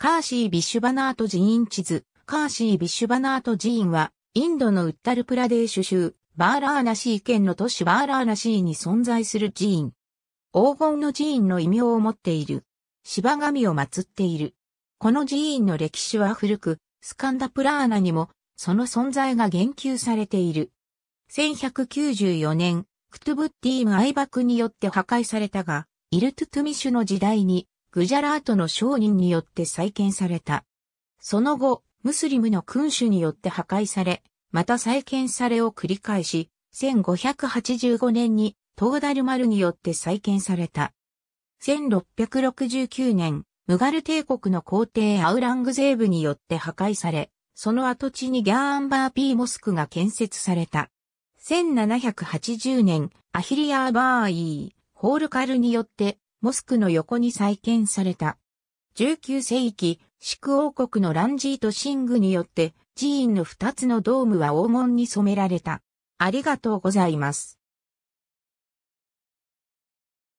カーシー・ビシュバナート寺院地図。カーシー・ビシュバナート寺院は、インドのウッタルプラデーシュ州、バーラーナシー県の都市バーラーナシーに存在する寺院。黄金の寺院の異名を持っている。芝神を祀っている。この寺院の歴史は古く、スカンダプラーナにも、その存在が言及されている。1194年、クトゥブッティーム・アイバクによって破壊されたが、イルトゥトゥミシュの時代にグジャラートの商人によって再建された。その後、ムスリムの君主によって破壊され、また再建されを繰り返し、1585年にトーダルマルによって再建された。1669年、ムガル帝国の皇帝アウラングゼーブによって破壊され、その跡地にギャーンバーピーモスクが建設された。1780年、アヒリアーバーイー、ホールカルによってモスクの横に再建された。19世紀、四ク王国のランジーとシングによって、寺院の2つのドームは黄金に染められた。ありがとうございます。